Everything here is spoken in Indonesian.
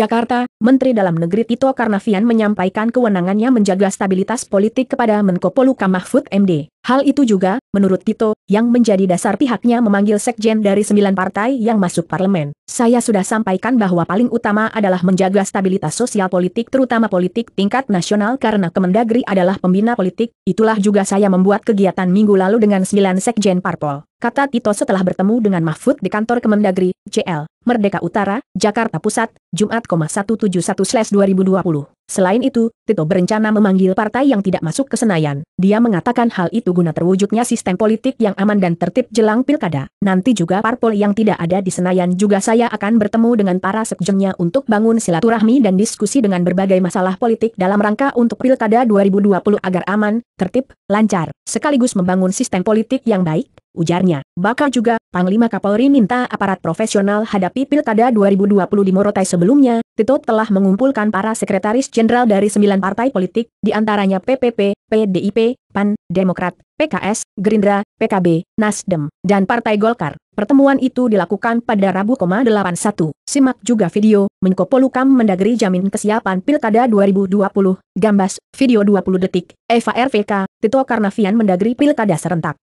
Jakarta, Menteri Dalam Negeri Tito Karnavian menyampaikan kewenangannya menjaga stabilitas politik kepada Menko Poluka Mahfud MD. Hal itu juga, menurut Tito, yang menjadi dasar pihaknya memanggil sekjen dari sembilan partai yang masuk parlemen. Saya sudah sampaikan bahwa paling utama adalah menjaga stabilitas sosial politik terutama politik tingkat nasional karena Kemendagri adalah pembina politik, itulah juga saya membuat kegiatan minggu lalu dengan sembilan sekjen parpol. Kata Tito setelah bertemu dengan Mahfud di kantor Kemendagri, CL, Merdeka Utara, Jakarta Pusat, Jumat 171-2020. Selain itu, Tito berencana memanggil partai yang tidak masuk ke Senayan. Dia mengatakan hal itu guna terwujudnya sistem politik yang aman dan tertib jelang pilkada. Nanti juga parpol yang tidak ada di Senayan juga saya akan bertemu dengan para sekjennya untuk bangun silaturahmi dan diskusi dengan berbagai masalah politik dalam rangka untuk pilkada 2020 agar aman, tertib, lancar, sekaligus membangun sistem politik yang baik, ujarnya. Bakal juga, Panglima Kapolri minta aparat profesional hadapi Pilkada 2020 di Morotai sebelumnya, Tito telah mengumpulkan para sekretaris jenderal dari sembilan partai politik, diantaranya PPP, PDIP, PAN, Demokrat, PKS, Gerindra, PKB, Nasdem, dan Partai Golkar. Pertemuan itu dilakukan pada Rabu, 81. Simak juga video, Menko Polukam mendagri jamin kesiapan Pilkada 2020, Gambas, video 20 detik, Eva RVK, Tito Karnavian mendagri Pilkada serentak.